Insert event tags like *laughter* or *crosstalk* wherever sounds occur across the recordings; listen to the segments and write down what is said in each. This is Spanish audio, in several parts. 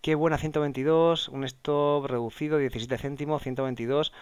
qué buena 122, un stop reducido, 17 céntimos, 122.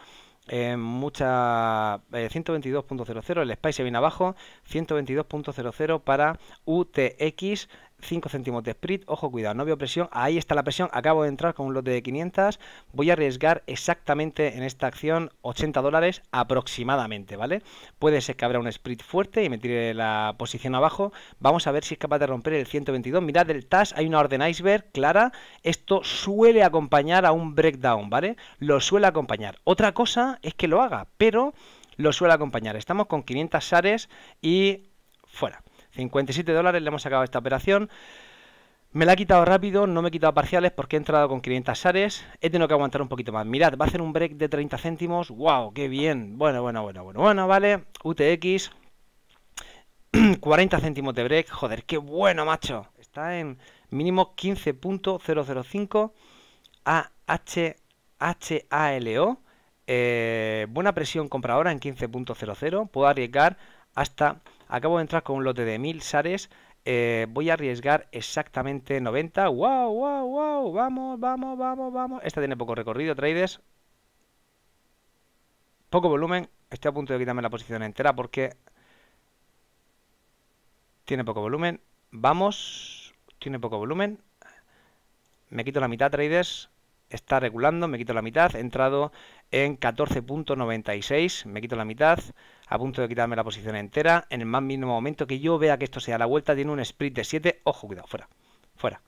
Eh, mucha 122.00 eh, el SPICE viene abajo 122.00 para UTX 5 céntimos de sprint ojo, cuidado, no veo presión, ahí está la presión, acabo de entrar con un lote de 500, voy a arriesgar exactamente en esta acción 80 dólares aproximadamente, ¿vale? Puede ser que abra un sprint fuerte y me tire la posición abajo, vamos a ver si es capaz de romper el 122, mirad el TAS, hay una orden iceberg clara, esto suele acompañar a un breakdown, ¿vale? Lo suele acompañar, otra cosa es que lo haga, pero lo suele acompañar, estamos con 500 shares y fuera. 57 dólares le hemos sacado esta operación. Me la ha quitado rápido, no me he quitado parciales porque he entrado con 500 shares, He tenido que aguantar un poquito más. Mirad, va a hacer un break de 30 céntimos. ¡Wow! ¡Qué bien! Bueno, bueno, bueno, bueno, bueno, vale. UTX. 40 *clears throat* céntimos de break. Joder, qué bueno, macho. Está en mínimo 15.005 AHHALO. Eh, buena presión compradora en 15.00. Puedo arriesgar hasta Acabo de entrar con un lote de 1000 sares. Eh, voy a arriesgar exactamente 90. ¡Wow, wow, wow! Vamos, vamos, vamos, vamos. Esta tiene poco recorrido, traders. Poco volumen. Estoy a punto de quitarme la posición entera porque... Tiene poco volumen. Vamos. Tiene poco volumen. Me quito la mitad, traders. Está regulando, me quito la mitad. He entrado en 14.96. Me quito la mitad a punto de quitarme la posición entera. En el más mínimo momento que yo vea que esto sea la vuelta, tiene un sprint de 7. Ojo, cuidado, fuera, fuera.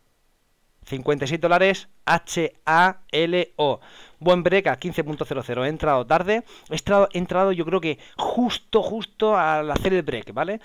56 dólares H-A-L-O. Buen break a 15.00. He entrado tarde. He entrado, yo creo que justo, justo al hacer el break, ¿vale? vale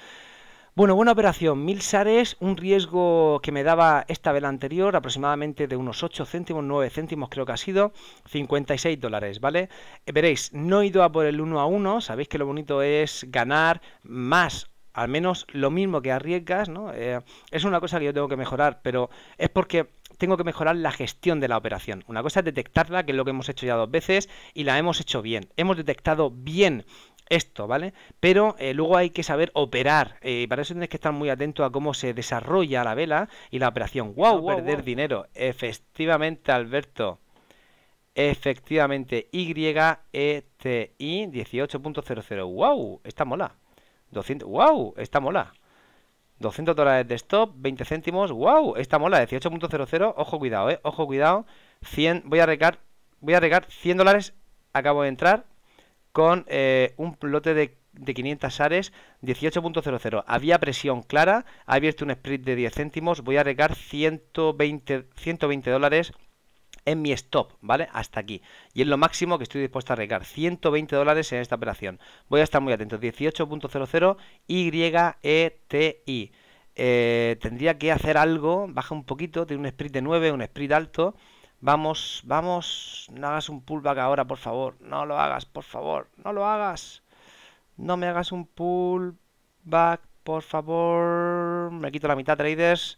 bueno, buena operación. Mil sares, un riesgo que me daba esta vela anterior, aproximadamente de unos 8 céntimos, 9 céntimos creo que ha sido, 56 dólares, ¿vale? Eh, veréis, no he ido a por el 1 a 1, sabéis que lo bonito es ganar más al menos lo mismo que arriesgas, ¿no? Eh, es una cosa que yo tengo que mejorar, pero es porque tengo que mejorar la gestión de la operación. Una cosa es detectarla, que es lo que hemos hecho ya dos veces, y la hemos hecho bien. Hemos detectado bien esto, ¿vale? Pero eh, luego hay que saber operar. Eh, y para eso tienes que estar muy atento a cómo se desarrolla la vela y la operación. ¡Wow! perder dinero. Efectivamente, Alberto. Efectivamente, Y, e I 18.00. ¡Wow! está mola. 200. ¡Wow! está mola. 200 dólares de stop, 20 céntimos. ¡Wow! está mola. 18.00. Ojo, cuidado, ¿eh? Ojo, cuidado. 100. Voy a regar. Voy a regar 100 dólares. Acabo de entrar con eh, un lote de, 500 ares 18.00. Había presión clara, ha abierto un split de 10 céntimos, voy a regar 120, 120 dólares en mi stop, ¿vale? Hasta aquí. Y es lo máximo que estoy dispuesto a regar, 120 dólares en esta operación. Voy a estar muy atento, 18.00 YETI. Eh, tendría que hacer algo, baja un poquito, tiene un split de 9, un split alto. Vamos, vamos, no hagas un pullback ahora, por favor. No lo hagas, por favor. No lo hagas. No me hagas un pullback, por favor. Me quito la mitad, traders.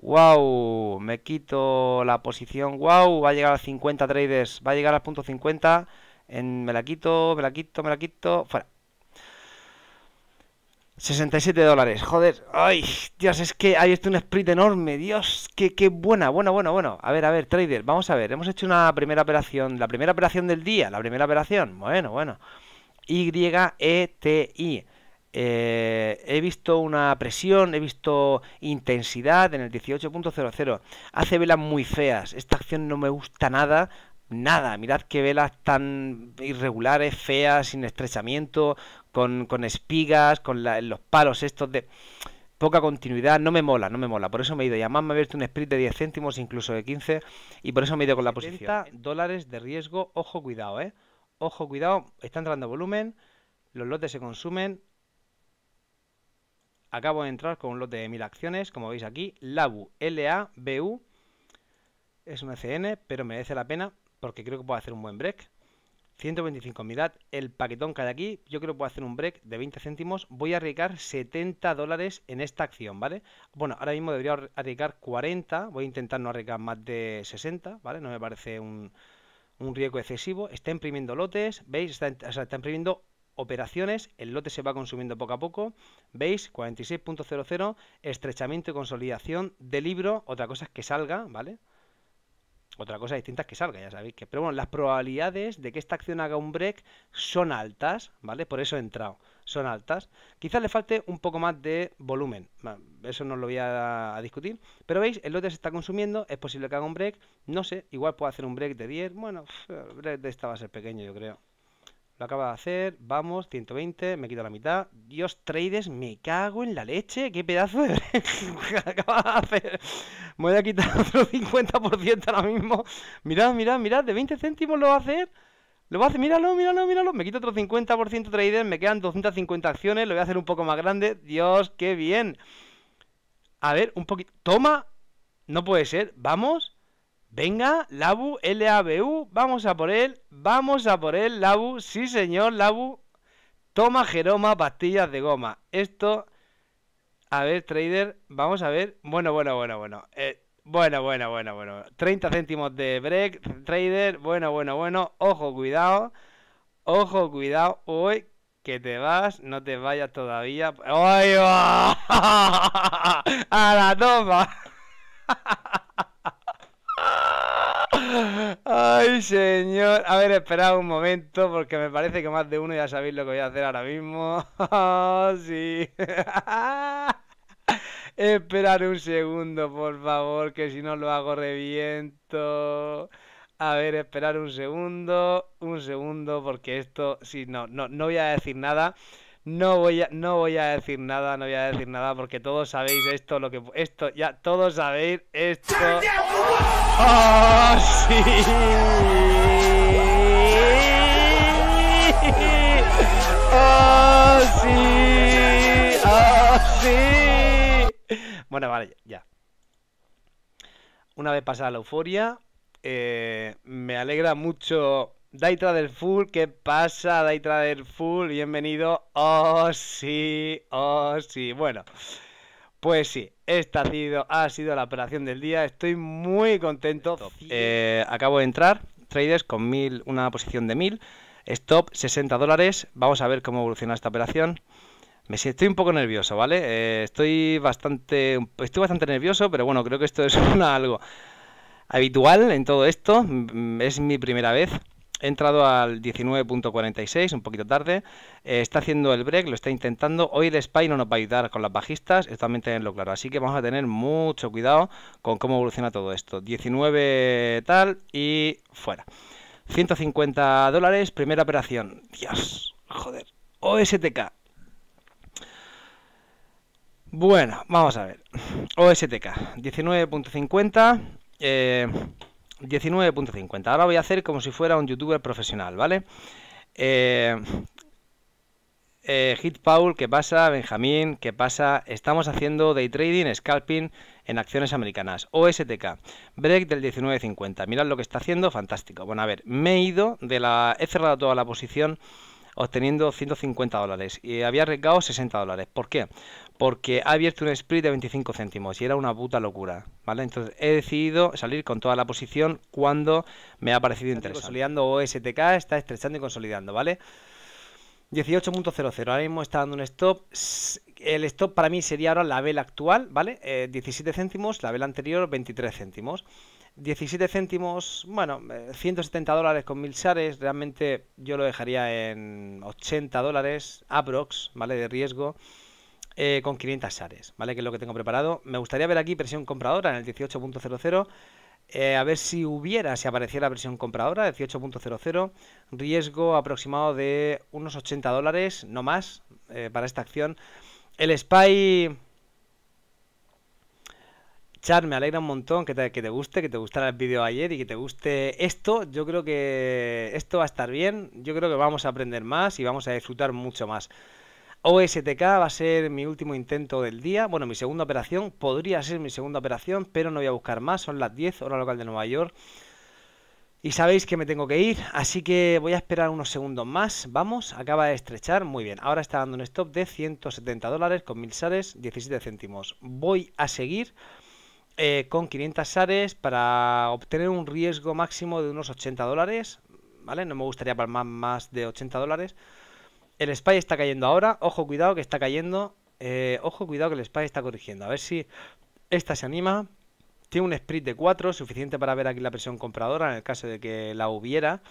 Wow, me quito la posición. Wow, va a llegar a 50 traders. Va a llegar al punto 50. En, me la quito, me la quito, me la quito. Fuera. 67 dólares, joder, ay, Dios, es que hay este un split enorme, Dios, qué, qué buena, bueno, bueno, bueno, a ver, a ver, trader, vamos a ver, hemos hecho una primera operación, la primera operación del día, la primera operación, bueno, bueno, YETI, eh, he visto una presión, he visto intensidad en el 18.00, hace velas muy feas, esta acción no me gusta nada, nada, mirad qué velas tan irregulares, feas, sin estrechamiento, con, espigas, con los palos estos de poca continuidad, no me mola, no me mola. Por eso me he ido. Y además me ha abierto un split de 10 céntimos, incluso de 15, y por eso me he ido con la posición. dólares de riesgo, ojo, cuidado, ¿eh? Ojo, cuidado, está entrando volumen, los lotes se consumen. Acabo de entrar con un lote de 1000 acciones, como veis aquí, LABU, LABU. Es un e CN, pero merece la pena porque creo que puedo hacer un buen break. 125, mirad el paquetón que hay aquí. Yo creo que puedo hacer un break de 20 céntimos. Voy a arriesgar 70 dólares en esta acción, ¿vale? Bueno, ahora mismo debería arriesgar 40. Voy a intentar no arriesgar más de 60, ¿vale? No me parece un, riesgo excesivo. Está imprimiendo lotes, ¿veis? Está, está imprimiendo operaciones. El lote se va consumiendo poco a poco. ¿Veis? 46.00, estrechamiento y consolidación de libro. Otra cosa es que salga, ¿vale? Otra cosa distinta es que salga, ya sabéis que. Pero bueno, las probabilidades de que esta acción haga un break son altas, ¿vale? Por eso he entrado. Son altas. Quizás le falte un poco más de volumen. Eso no lo voy a, discutir. Pero veis, el lote se está consumiendo. Es posible que haga un break. No sé, igual puedo hacer un break de 10. Bueno, el break de esta va a ser pequeño, yo creo. Lo acaba de hacer, vamos, 120, me quito la mitad. Dios, traders, me cago en la leche, qué pedazo de... *laughs* acaba de hacer. Me voy a quitar *laughs* otro 50% ahora mismo. Mirad, mirad, mirad, de 20 céntimos lo va a hacer. Lo va a hacer, míralo, míralo, míralo. Me quito otro 50% traders, me quedan 250 acciones, lo voy a hacer un poco más grande. Dios, qué bien. A ver, un poquito. Toma. No puede ser. Vamos. Venga, Labu, L-A-B-U, vamos a por él, vamos a por él, Labu, sí señor, Labu. Toma Jeroma, pastillas de goma. Esto, a ver, trader, vamos a ver. Bueno, bueno, bueno, bueno. Eh, bueno, bueno, bueno, bueno. 30 céntimos de break, trader, bueno, bueno, bueno. Ojo, cuidado. Ojo, cuidado. Uy, que te vas, no te vayas todavía. ¡Ay, *laughs* ¡A la toma! *laughs* Ay, señor. A ver, esperad un momento, porque me parece que más de uno ya sabéis lo que voy a hacer ahora mismo. *laughs* sí. *laughs* esperar un segundo, por favor, que si no lo hago reviento. A ver, esperar un segundo, un segundo, porque esto, sí, no, no voy a decir nada. No voy, a, no voy a decir nada, no voy a decir nada porque todos sabéis esto, lo que esto ya todos sabéis esto. ¡Oh, sí! ¡Oh, sí! ¡Ah, sí! Bueno, vale, ya. Una vez pasada la euforia, eh, me alegra mucho del Full, ¿qué pasa? Trader Full, bienvenido. Oh, sí, oh, sí. Bueno, pues sí, esta ha sido, ha sido la operación del día. Estoy muy contento. Eh, acabo de entrar, traders con mil, una posición de 1000. Stop, 60 dólares. Vamos a ver cómo evoluciona esta operación. Me estoy un poco nervioso, ¿vale? Eh, estoy bastante estoy bastante nervioso, pero bueno, creo que esto es *laughs* algo habitual en todo esto. Es mi primera vez. He entrado al 19.46, un poquito tarde. Eh, está haciendo el break, lo está intentando. Hoy el spy no nos va a ayudar con las bajistas, esto también tenerlo claro. Así que vamos a tener mucho cuidado con cómo evoluciona todo esto. 19 tal y fuera. 150 dólares, primera operación. Dios, joder. OSTK. Bueno, vamos a ver. OSTK, 19.50. Eh, 19.50. Ahora voy a hacer como si fuera un youtuber profesional, ¿vale? Eh, eh, Hit Paul, ¿qué pasa? Benjamín, ¿qué pasa? Estamos haciendo day trading, scalping en acciones americanas. OSTK, break del 19.50. Mirad lo que está haciendo, fantástico. Bueno, a ver, me he ido de la. He cerrado toda la posición obteniendo 150 dólares y había arriesgado 60 dólares. ¿Por qué? porque ha abierto un split de 25 céntimos y era una puta locura, ¿vale? Entonces he decidido salir con toda la posición cuando me ha parecido interesante. Consolidando OSTK, está estrechando y consolidando, ¿vale? 18.00, ahora mismo está dando un stop. El stop para mí sería ahora la vela actual, ¿vale? 17 eh, céntimos, la vela anterior 23 céntimos. 17 céntimos, bueno, 170 eh, dólares con mil shares, realmente yo lo dejaría en 80 dólares, aprox, ¿vale? De riesgo. Eh, con 500 shares, ¿vale? Que es lo que tengo preparado. Me gustaría ver aquí presión compradora en el 18.00. Eh, a ver si hubiera, si apareciera presión compradora, 18.00, riesgo aproximado de unos 80 dólares, no más, eh, para esta acción. El Spy Char, me alegra un montón que te, que te guste, que te gustara el vídeo ayer y que te guste esto. Yo creo que esto va a estar bien, yo creo que vamos a aprender más y vamos a disfrutar mucho más. OSTK va a ser mi último intento del día. Bueno, mi segunda operación. Podría ser mi segunda operación, pero no voy a buscar más. Son las 10, hora local de Nueva York. Y sabéis que me tengo que ir, así que voy a esperar unos segundos más. Vamos, acaba de estrechar. Muy bien, ahora está dando un stop de 170 dólares con 1000 sares, 17 céntimos. Voy a seguir eh, con 500 sares para obtener un riesgo máximo de unos 80 dólares. ¿Vale? No me gustaría palmar más de 80 dólares. El spy está cayendo ahora. Ojo, cuidado que está cayendo. Eh, ojo, cuidado que el spy está corrigiendo. A ver si esta se anima. Tiene un sprint de 4, suficiente para ver aquí la presión compradora en el caso de que la hubiera.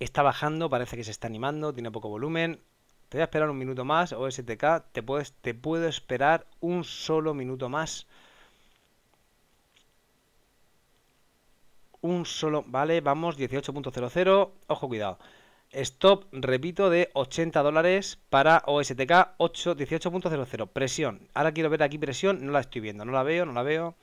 Está bajando, parece que se está animando, tiene poco volumen. Te voy a esperar un minuto más, OSTK. te puedo esperar un solo minuto más. Un solo... Vale, vamos, 18.00. Ojo, cuidado. Stop, repito, de 80 dólares para OSTK 18.00. Presión. Ahora quiero ver aquí presión. No la estoy viendo. No la veo, no la veo.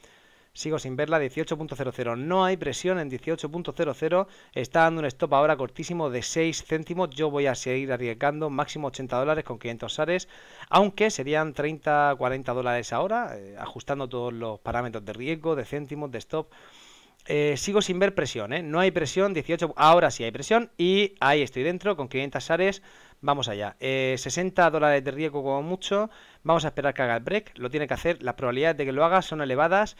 Sigo sin verla. 18.00. No hay presión en 18.00. Está dando un stop ahora cortísimo de 6 céntimos. Yo voy a seguir arriesgando. Máximo 80 dólares con 500 ares. Aunque serían 30, 40 dólares ahora. Eh, ajustando todos los parámetros de riesgo, de céntimos, de stop. Eh, sigo sin ver presión, ¿eh? No hay presión, 18... Ahora sí hay presión y ahí estoy dentro con 500 shares. Vamos allá. 60 eh, dólares de riesgo como mucho. Vamos a esperar que haga el break. Lo tiene que hacer. Las probabilidades de que lo haga son elevadas.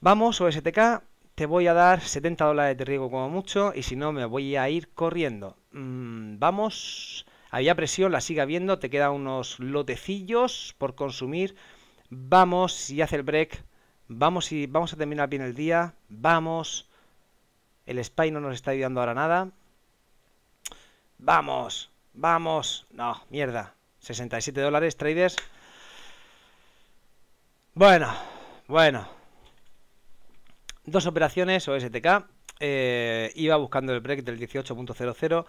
Vamos, OSTK. Te voy a dar 70 dólares de riesgo como mucho. Y si no, me voy a ir corriendo. Mm, vamos. Había presión, la sigue habiendo. Te quedan unos lotecillos por consumir. Vamos, si hace el break Vamos y vamos a terminar bien el día. Vamos. El spy no nos está ayudando ahora nada. Vamos. Vamos. No, mierda. 67 dólares, traders. Bueno, bueno. Dos operaciones o STK. Eh, iba buscando el break del 18.00.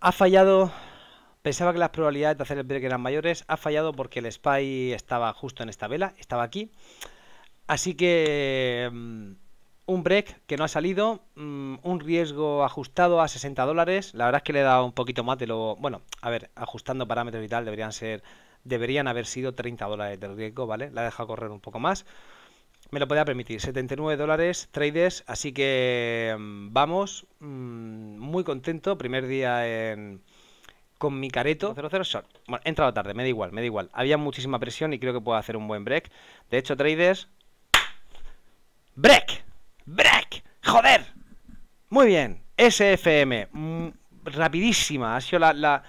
Ha fallado. Pensaba que las probabilidades de hacer el break eran mayores. Ha fallado porque el spy estaba justo en esta vela. Estaba aquí. Así que mm, un break que no ha salido, mm, un riesgo ajustado a 60 dólares. La verdad es que le he dado un poquito más de lo... Bueno, a ver, ajustando parámetros y tal, deberían ser... Deberían haber sido 30 dólares del riesgo, ¿vale? La he dejado correr un poco más. Me lo podía permitir, 79 dólares, traders, así que mm, vamos, muy contento, primer día en, con mi careto 0-0 short. Bueno, he entrado tarde, me da igual, me da igual. Había muchísima presión y creo que puedo hacer un buen break. De hecho, traders, Break. Break. Joder. Muy bien. SFM. Mm, rapidísima. Ha sido la,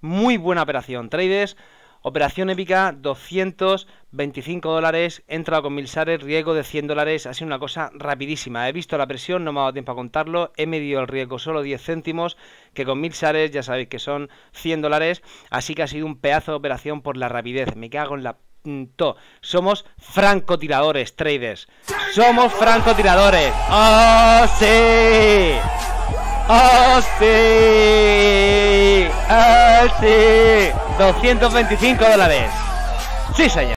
muy buena operación. Traders. Operación épica, 225 dólares, he entrado con mil shares, riesgo de 100 dólares, ha sido una cosa rapidísima. He visto la presión, no me ha dado tiempo a contarlo, he medido el riesgo solo 10 céntimos, que con mil shares ya sabéis que son 100 dólares, así que ha sido un pedazo de operación por la rapidez. Me cago en la somos francotiradores, traders. Somos francotiradores. ¡Oh, sí! ¡Oh, sí! ¡Oh, sí! 225 dólares. Sí, señor.